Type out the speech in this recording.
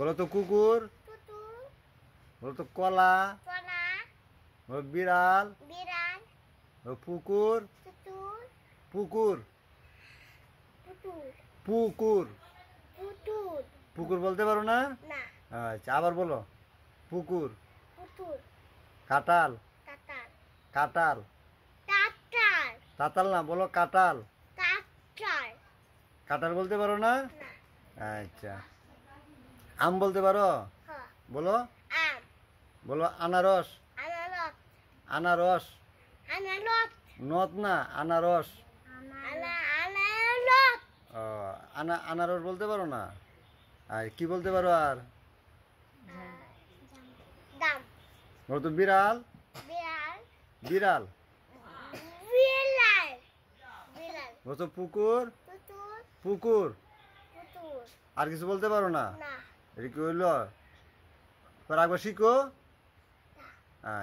বলো তো কুকুর বলো তো কলা বলো বিড়াল পুকুর পুকুর পুকুর পুকুর বলতে পারো না আচ্ছা আবার বলো পুকুর কাটাল কাটাল কাতাল না বলো কাটাল কাটাল বলতে পারো না আচ্ছা আম বলতে পারো বলো বলো আনারস আনারস নত না আনারস আনা আনারস বলতে পারো না আর কি বলতে পারো আর বলো তো বিড়াল বিড়াল বলো তো পুকুর পুকুর আর কিছু বলতে পারো না এটা কি হইল তোর আচ্ছা